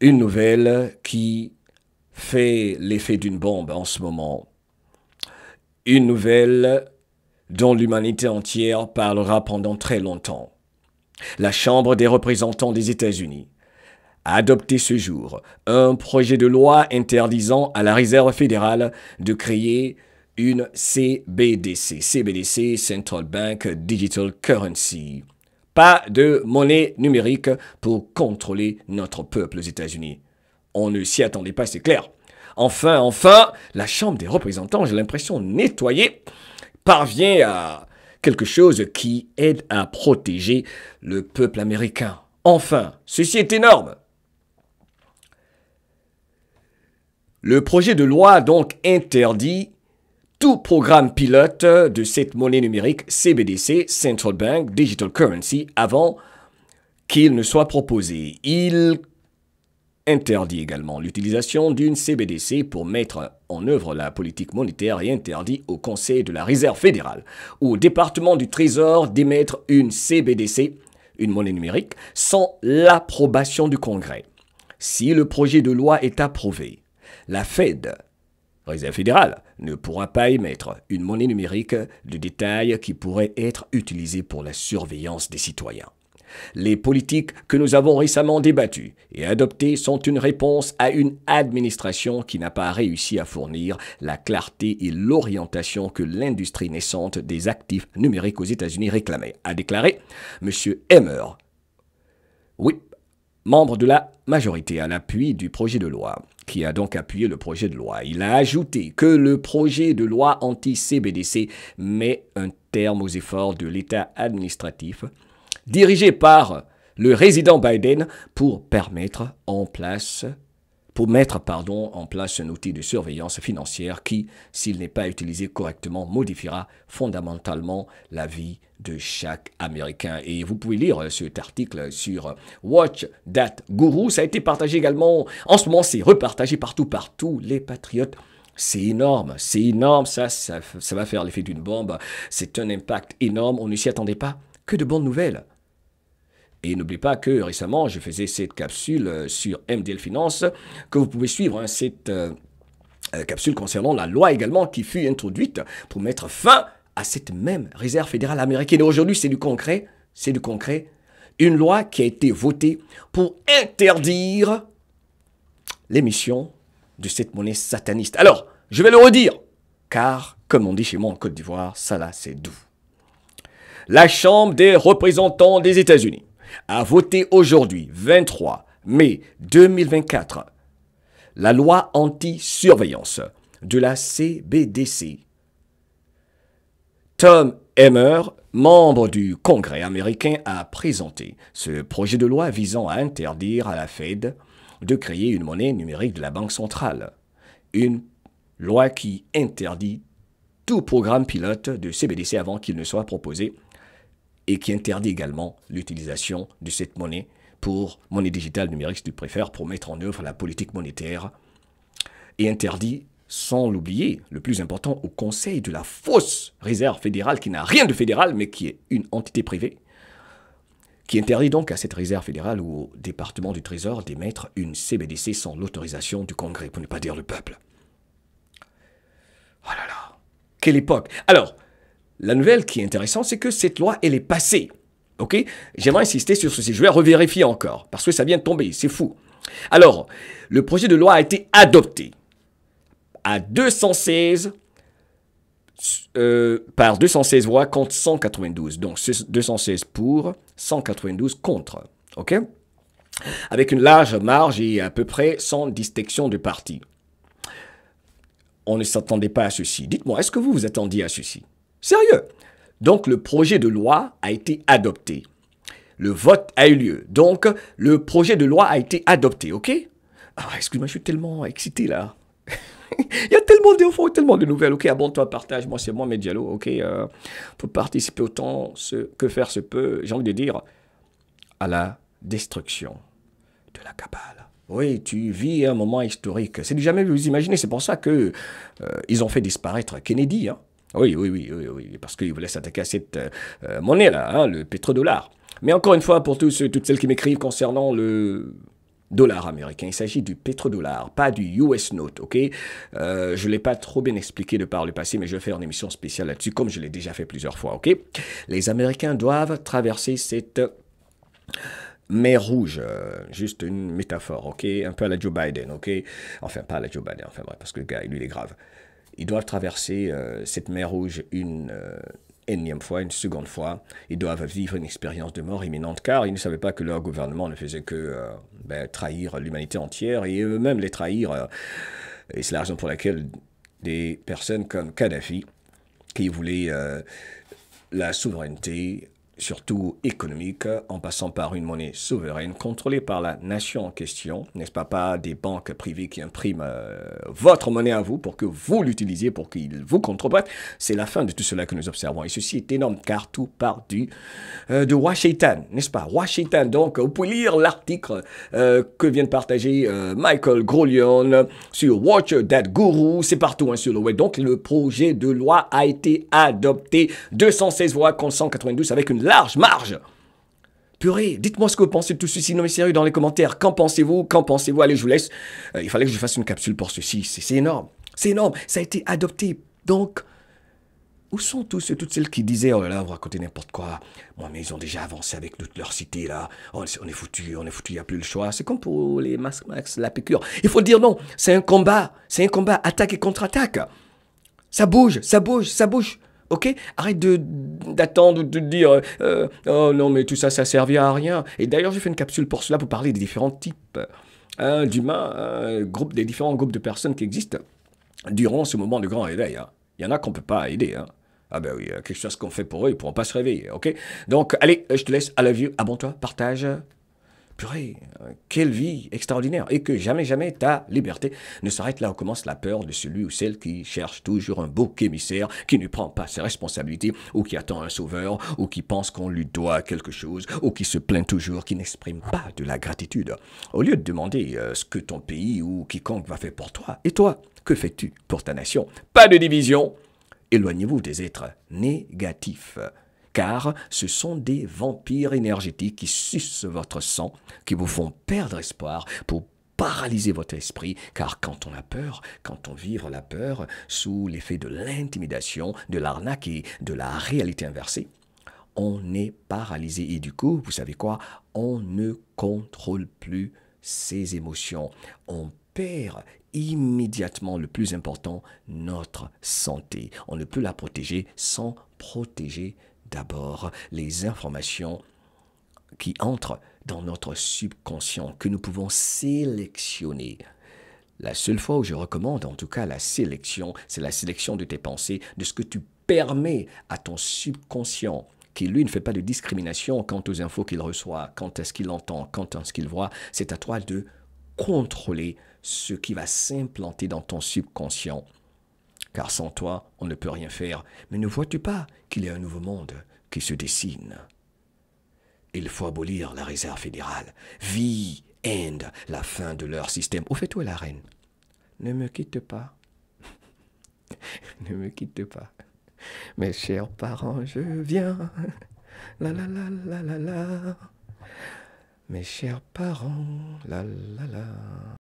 une nouvelle qui fait l'effet d'une bombe en ce moment. Une nouvelle dont l'humanité entière parlera pendant très longtemps. La Chambre des représentants des États-Unis a adopté ce jour un projet de loi interdisant à la Réserve fédérale de créer une CBDC. CBDC, Central Bank Digital Currency pas de monnaie numérique pour contrôler notre peuple aux États-Unis. On ne s'y attendait pas, c'est clair. Enfin, enfin, la Chambre des représentants, j'ai l'impression nettoyée, parvient à quelque chose qui aide à protéger le peuple américain. Enfin, ceci est énorme. Le projet de loi donc interdit tout programme pilote de cette monnaie numérique CBDC, Central Bank Digital Currency, avant qu'il ne soit proposé. Il interdit également l'utilisation d'une CBDC pour mettre en œuvre la politique monétaire et interdit au Conseil de la Réserve fédérale ou au département du Trésor d'émettre une CBDC, une monnaie numérique, sans l'approbation du Congrès. Si le projet de loi est approuvé, la Fed Réserve fédérale ne pourra pas émettre une monnaie numérique de détail qui pourrait être utilisée pour la surveillance des citoyens. Les politiques que nous avons récemment débattues et adoptées sont une réponse à une administration qui n'a pas réussi à fournir la clarté et l'orientation que l'industrie naissante des actifs numériques aux États-Unis réclamait, a déclaré M. Emmer. Oui, membre de la majorité à l'appui du projet de loi qui a donc appuyé le projet de loi. Il a ajouté que le projet de loi anti-CBDC met un terme aux efforts de l'État administratif dirigé par le résident Biden pour permettre en place pour mettre pardon, en place un outil de surveillance financière qui, s'il n'est pas utilisé correctement, modifiera fondamentalement la vie de chaque Américain. Et vous pouvez lire euh, cet article sur euh, Watch That Guru. Ça a été partagé également. En ce moment, c'est repartagé partout, partout. Les patriotes c'est énorme, c'est énorme, ça, ça va faire l'effet d'une bombe. C'est un impact énorme, on ne s'y attendait pas. Que de bonnes nouvelles. Et n'oubliez pas que récemment, je faisais cette capsule euh, sur MDL Finance que vous pouvez suivre. Hein, cette euh, euh, capsule concernant la loi également qui fut introduite pour mettre fin à cette même réserve fédérale américaine. Et Aujourd'hui, c'est du concret, c'est du concret. Une loi qui a été votée pour interdire l'émission de cette monnaie sataniste. Alors, je vais le redire, car, comme on dit chez moi en Côte d'Ivoire, ça là, c'est doux. La Chambre des représentants des États-Unis a voté aujourd'hui, 23 mai 2024, la loi anti-surveillance de la CBDC. Tom Emmer, membre du Congrès américain, a présenté ce projet de loi visant à interdire à la Fed de créer une monnaie numérique de la Banque centrale. Une loi qui interdit tout programme pilote de CBDC avant qu'il ne soit proposé et qui interdit également l'utilisation de cette monnaie pour monnaie digitale numérique, si tu préfères, pour mettre en œuvre la politique monétaire et interdit, sans l'oublier, le plus important, au Conseil de la fausse réserve fédérale qui n'a rien de fédéral mais qui est une entité privée, qui interdit donc à cette réserve fédérale ou au département du Trésor d'émettre une CBDC sans l'autorisation du Congrès, pour ne pas dire le peuple. Oh là là, quelle époque Alors, la nouvelle qui est intéressante, c'est que cette loi, elle est passée. Ok J'aimerais insister sur ceci. Je vais revérifier encore, parce que ça vient de tomber. C'est fou. Alors, le projet de loi a été adopté à 216 euh, par 216 voix contre 192. Donc 216 pour, 192 contre. OK Avec une large marge et à peu près sans distinction de parti. On ne s'attendait pas à ceci. Dites-moi, est-ce que vous vous attendiez à ceci Sérieux. Donc le projet de loi a été adopté. Le vote a eu lieu. Donc le projet de loi a été adopté, ok ah, excuse-moi, je suis tellement excité là. Il y a tellement d'infos, tellement de nouvelles. Ok, abonne-toi, partage. Moi, c'est moi, mes Ok, pour euh, participer autant ce que faire se peut, j'ai envie de dire, à la destruction de la cabale. Oui, tu vis un moment historique. C'est du jamais vous imaginez. C'est pour ça que euh, ils ont fait disparaître Kennedy. Hein. Ah oui, oui, oui, oui, oui parce qu'ils voulaient s'attaquer à cette euh, euh, monnaie là, hein, le pétrodollar. Mais encore une fois, pour tous, toutes celles qui m'écrivent concernant le dollar américain. Il s'agit du pétrodollar, pas du US note, ok euh, Je ne l'ai pas trop bien expliqué de par le passé, mais je vais faire une émission spéciale là-dessus, comme je l'ai déjà fait plusieurs fois, ok Les Américains doivent traverser cette mer rouge, juste une métaphore, ok Un peu à la Joe Biden, ok Enfin, pas à la Joe Biden, enfin bref, parce que le gars, lui, il est grave. Ils doivent traverser euh, cette mer rouge une euh, énième fois, une seconde fois. Ils doivent vivre une expérience de mort imminente car ils ne savaient pas que leur gouvernement ne faisait que euh, ben, trahir l'humanité entière et eux-mêmes les trahir. et c'est la raison pour laquelle des personnes comme Kadhafi, qui voulaient la souveraineté, surtout économique, en passant par une monnaie souveraine contrôlée par la nation en question, n'est-ce pas pas des banques privées qui impriment euh, votre monnaie à vous pour que vous l'utilisiez, pour qu'ils vous contrebattent. C'est la fin de tout cela que nous observons. Et ceci est énorme car tout part du, euh, de Washington, n'est-ce pas Washington, donc, vous pouvez lire l'article euh, que vient de partager Michael Grolion sur Watch That Guru, c'est partout hein, sur le web. Donc, le projet de loi a été adopté, 216 voix contre 192 avec une large marge. Purée, dites-moi ce que vous pensez de tout ceci. Non mais sérieux, dans les commentaires, qu'en pensez-vous Qu'en pensez-vous Allez, je vous laisse. Euh, il fallait que je fasse une capsule pour ceci. C'est énorme. C'est énorme. Ça a été adopté. Donc, où sont tous ceux, toutes celles qui disaient, oh là là, vous racontez n'importe quoi. mais ils ont déjà avancé avec toute leur cité, là. Oh, on est foutu, on est foutu, il n'y a plus le choix. C'est comme pour les masques, max, la piqûre. Il faut dire non, c'est un combat. C'est un combat, attaque et contre-attaque. Ça bouge, ça bouge, ça bouge. Ok Arrête d'attendre ou de dire euh, Oh non, mais tout ça, ça servit à rien. Et d'ailleurs, j'ai fait une capsule pour cela, pour parler des différents types hein, d'humains, hein, des différents groupes de personnes qui existent durant ce moment de grand réveil. Hein. Il y en a qu'on ne peut pas aider. Ah ben oui, euh, quelque chose qu'on fait pour eux, ils ne pourront pas se réveiller, ok Donc, allez, euh, je te laisse, à la vue, abonne-toi, partage, Purée, euh, quelle vie extraordinaire Et que jamais, jamais ta liberté ne s'arrête là où commence la peur de celui ou celle qui cherche toujours un beau émissaire, qui ne prend pas ses responsabilités, ou qui attend un sauveur, ou qui pense qu'on lui doit quelque chose, ou qui se plaint toujours, qui n'exprime pas de la gratitude. Au lieu de demander euh, ce que ton pays ou quiconque va faire pour toi, et toi, que fais-tu pour ta nation Pas de division Éloignez-vous des êtres négatifs car ce sont des vampires énergétiques qui sucent votre sang, qui vous font perdre espoir pour paralyser votre esprit, car quand on a peur, quand on vit la peur sous l'effet de l'intimidation, de l'arnaque et de la réalité inversée, on est paralysé et du coup, vous savez quoi, on ne contrôle plus ses émotions. On perd immédiatement le plus important, notre santé. On ne peut la protéger sans protéger d'abord les informations qui entrent dans notre subconscient, que nous pouvons sélectionner. La seule fois où je recommande en tout cas la sélection, c'est la sélection de tes pensées, de ce que tu permets à ton subconscient, qui lui ne fait pas de discrimination quant aux infos qu'il reçoit, quant à ce qu'il entend, quant à ce qu'il voit. C'est à toi de contrôler ce qui va s'implanter dans ton subconscient car sans toi, on ne peut rien faire. Mais ne vois-tu pas qu'il y a un nouveau monde qui se dessine Il faut abolir la réserve fédérale. Vie, end, la fin de leur système. Où fais toi la reine Ne me quitte pas. ne me quitte pas. Mes chers parents, je viens. La la la la la la. Mes chers parents, la la la.